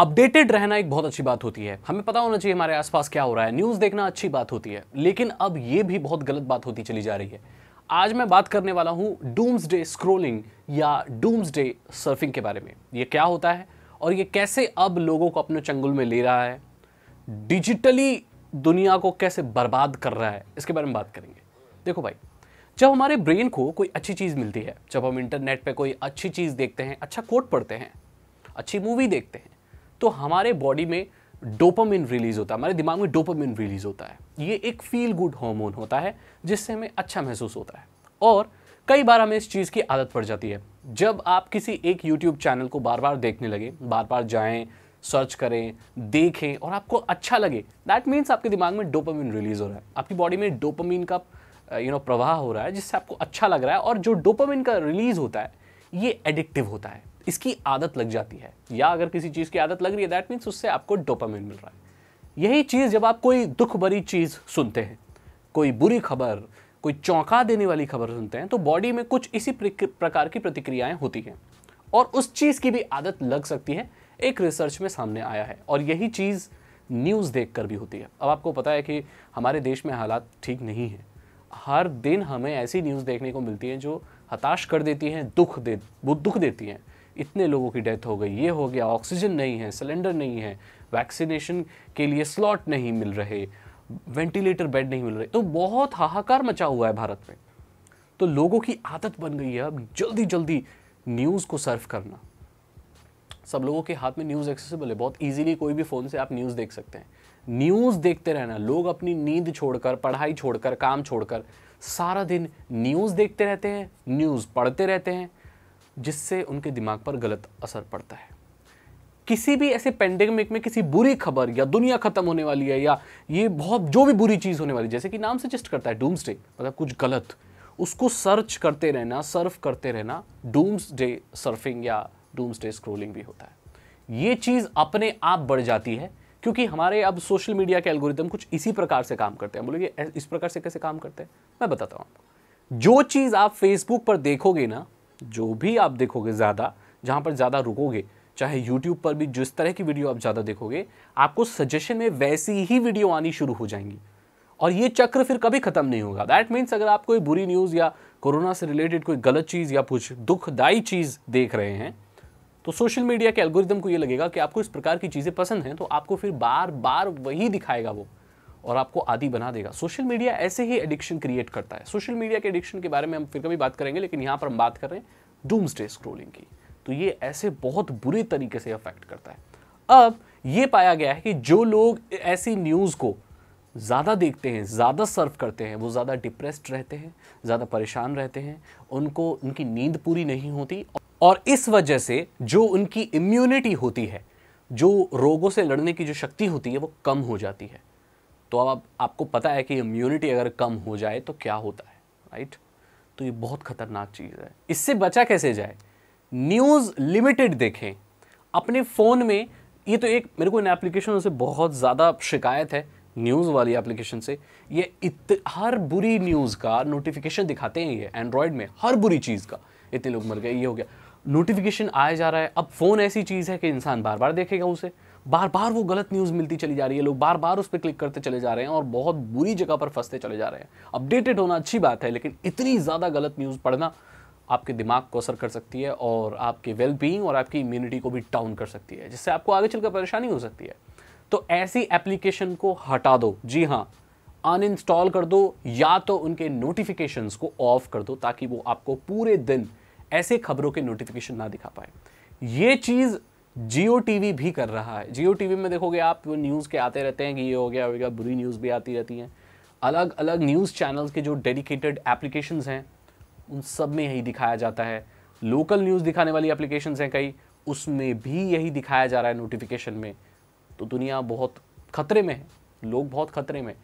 Updated रहना एक बहुत अच्छी बात होती है हमें पता होना चाहिए हमारे आसपास क्या हो रहा है न्यूज़ देखना अच्छी बात होती है लेकिन अब ये भी बहुत गलत बात होती चली जा रही है आज मैं बात करने वाला हूँ डूम्स डे स्क्रोलिंग या डूम्स डे सर्फिंग के बारे में ये क्या होता है और ये कैसे अब लोगों को अपने चंगुल में ले रहा है डिजिटली दुनिया को कैसे बर्बाद कर रहा है इसके बारे में बात करेंगे देखो भाई जब हमारे ब्रेन को कोई अच्छी चीज़ मिलती है जब हम इंटरनेट पे कोई अच्छी चीज़ देखते हैं अच्छा कोट पढ़ते हैं अच्छी मूवी देखते हैं तो हमारे बॉडी में डोपामिन रिलीज होता है हमारे दिमाग में डोपामिन रिलीज होता है ये एक फील गुड हार्मोन होता है जिससे हमें अच्छा महसूस होता है और कई बार हमें इस चीज़ की आदत पड़ जाती है जब आप किसी एक यूट्यूब चैनल को बार बार देखने लगे बार बार जाएं सर्च करें देखें और आपको अच्छा लगे दैट मीन्स आपके दिमाग में डोपामिन रिलीज हो रहा है आपकी बॉडी में डोपामिन का यू नो प्रवाह हो रहा है जिससे आपको अच्छा लग रहा है और जो डोपामिन का रिलीज होता है ये एडिक्टिव होता है इसकी आदत लग जाती है या अगर किसी चीज़ की आदत लग रही है दैट मीन्स उससे आपको डोपामिन मिल रहा है यही चीज़ जब आप कोई दुख भरी चीज़ सुनते हैं कोई बुरी खबर कोई चौंका देने वाली खबर सुनते हैं तो बॉडी में कुछ इसी प्रकार की प्रतिक्रियाएं होती हैं और उस चीज़ की भी आदत लग सकती है एक रिसर्च में सामने आया है और यही चीज़ न्यूज़ देख भी होती है अब आपको पता है कि हमारे देश में हालात ठीक नहीं है हर दिन हमें ऐसी न्यूज़ देखने को मिलती है जो हताश कर देती हैं दुख दे दुख देती हैं इतने लोगों की डेथ हो गई ये हो गया ऑक्सीजन नहीं है सिलेंडर नहीं है वैक्सीनेशन के लिए स्लॉट नहीं मिल रहे वेंटिलेटर बेड नहीं मिल रहे तो बहुत हाहाकार मचा हुआ है भारत में तो लोगों की आदत बन गई है अब जल्दी जल्दी न्यूज़ को सर्व करना सब लोगों के हाथ में न्यूज़ एक्सेसिबल है बहुत इजीली कोई भी फ़ोन से आप न्यूज़ देख सकते हैं न्यूज़ देखते रहना लोग अपनी नींद छोड़कर पढ़ाई छोड़कर काम छोड़कर सारा दिन न्यूज़ देखते रहते हैं न्यूज़ पढ़ते रहते हैं जिससे उनके दिमाग पर गलत असर पड़ता है किसी भी ऐसे पेंडेमिक में किसी बुरी खबर या दुनिया खत्म होने वाली है या ये बहुत जो भी बुरी चीज़ होने वाली जैसे कि नाम सजेस्ट करता है डूम्स डे मतलब कुछ गलत उसको सर्च करते रहना सर्फ करते रहना डूम्स डे सर्फिंग या डूम्स डे स्क्रोलिंग भी होता है ये चीज़ अपने आप बढ़ जाती है क्योंकि हमारे अब सोशल मीडिया के एल्गोरिदम कुछ इसी प्रकार से काम करते हैं बोलोगे इस प्रकार से कैसे काम करते हैं मैं बताता हूँ आपको जो चीज़ आप फेसबुक पर देखोगे ना जो भी आप देखोगे ज़्यादा जहाँ पर ज़्यादा रुकोगे चाहे यूट्यूब पर भी जिस तरह की वीडियो आप ज़्यादा देखोगे आपको सजेशन में वैसी ही वीडियो आनी शुरू हो जाएंगी और ये चक्र फिर कभी ख़त्म नहीं होगा दैट मीन्स अगर आप कोई बुरी न्यूज़ या कोरोना से रिलेटेड कोई गलत चीज़ या कुछ दुखदायी चीज़ देख रहे हैं तो सोशल मीडिया के एल्गोरिदम को ये लगेगा कि आपको इस प्रकार की चीज़ें पसंद हैं तो आपको फिर बार बार वही दिखाएगा वो और आपको आदि बना देगा सोशल मीडिया ऐसे ही एडिक्शन क्रिएट करता है सोशल मीडिया के एडिक्शन के बारे में हम फिर कभी बात करेंगे लेकिन यहाँ पर हम बात कर रहे हैं डूम स्टे स्क्रोलिंग की तो ये ऐसे बहुत बुरे तरीके से अफेक्ट करता है अब ये पाया गया है कि जो लोग ऐसी न्यूज़ को ज़्यादा देखते हैं ज़्यादा सर्व करते हैं वो ज़्यादा डिप्रेस्ड रहते हैं ज़्यादा परेशान रहते हैं उनको उनकी नींद पूरी नहीं होती और इस वजह से जो उनकी इम्यूनिटी होती है जो रोगों से लड़ने की जो शक्ति होती है वो कम हो जाती है तो अब आप, आपको पता है कि इम्यूनिटी अगर कम हो जाए तो क्या होता है राइट तो ये बहुत खतरनाक चीज़ है इससे बचा कैसे जाए न्यूज़ लिमिटेड देखें अपने फ़ोन में ये तो एक मेरे को इन एप्लीकेशन से बहुत ज़्यादा शिकायत है न्यूज़ वाली एप्लीकेशन से ये इत हर बुरी न्यूज़ का नोटिफिकेशन दिखाते हैं ये एंड्रॉयड में हर बुरी चीज़ का इतने लोग मर गए ये हो गया नोटिफिकेशन आया जा रहा है अब फ़ोन ऐसी चीज़ है कि इंसान बार बार देखेगा उसे बार बार वो गलत न्यूज़ मिलती चली जा रही है लोग बार बार उस पर क्लिक करते चले जा रहे हैं और बहुत बुरी जगह पर फंसते चले जा रहे हैं अपडेटेड होना अच्छी बात है लेकिन इतनी ज़्यादा गलत न्यूज़ पढ़ना आपके दिमाग को असर कर सकती है और आपके वेल बींग और आपकी इम्यूनिटी को भी डाउन कर सकती है जिससे आपको आगे चलकर परेशानी हो सकती है तो ऐसी एप्लीकेशन को हटा दो जी हाँ अनइंस्टॉल कर दो या तो उनके नोटिफिकेशंस को ऑफ कर दो ताकि वो आपको पूरे दिन ऐसे खबरों के नोटिफिकेशन ना दिखा पाए ये चीज़ जियो टीवी भी कर रहा है जियो टीवी में देखोगे आप वो न्यूज़ के आते रहते हैं कि ये हो गया हो गया बुरी न्यूज़ भी आती रहती हैं अलग अलग न्यूज़ चैनल्स के जो डेडिकेटेड एप्लीकेशन हैं उन सब में यही दिखाया जाता है लोकल न्यूज़ दिखाने वाली एप्लीकेशन हैं कई उसमें भी यही दिखाया जा रहा है नोटिफिकेशन में तो दुनिया बहुत खतरे में है लोग बहुत खतरे में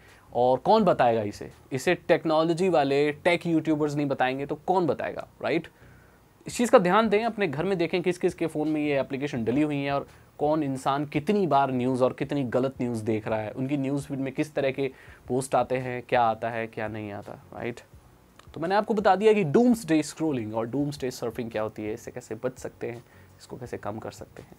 और कौन बताएगा इसे इसे टेक्नोलॉजी वाले टेक यूट्यूबर्स नहीं बताएंगे तो कौन बताएगा राइट right? इस चीज़ का ध्यान दें अपने घर में देखें किस किस के फ़ोन में ये एप्लीकेशन डली हुई है और कौन इंसान कितनी बार न्यूज़ और कितनी गलत न्यूज़ देख रहा है उनकी न्यूज़ फीड में किस तरह के पोस्ट आते हैं क्या आता है क्या नहीं आता राइट तो मैंने आपको बता दिया कि डूम्स डे स्क्रोलिंग और डूम्स डे सर्फिंग क्या होती है इससे कैसे बच सकते हैं इसको कैसे कम कर सकते हैं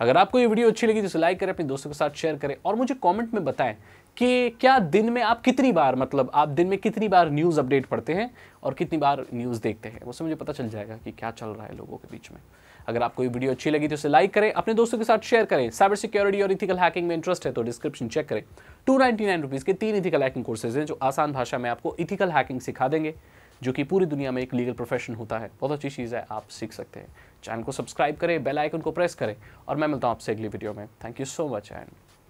अगर आपको ये वीडियो अच्छी लगी तो इसे लाइक करें अपने दोस्तों के साथ शेयर करें और मुझे कॉमेंट में बताएं कि क्या दिन में आप कितनी बार मतलब आप दिन में कितनी बार न्यूज़ अपडेट पढ़ते हैं और कितनी बार न्यूज़ देखते हैं उससे मुझे पता चल जाएगा कि क्या चल रहा है लोगों के बीच में अगर आपको ये वीडियो अच्छी लगी तो इसे लाइक करें अपने दोस्तों के साथ शेयर करें साइबर सिक्योरिटी और इथिकल हैकिंग में इंटरेस्ट है तो डिस्क्रिप्शन चेक करें टू नाइन्टी नाइन रुपीज़ के तीन इथिकल हैकिंग कोर्सेज हैं जो आसान भाषा में आपको इथिकल हैकिंग सिखा देंगे जो कि पूरी दुनिया में एक लीगल प्रोफेशन होता है बहुत अच्छी चीज़ है आप सीख सकते हैं चैनल को सब्सक्राइब करें बेल आइकन को प्रेस करें और मैं मिलता हूँ आपसे अगली वीडियो में thank you so much and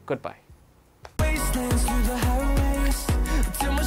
good bye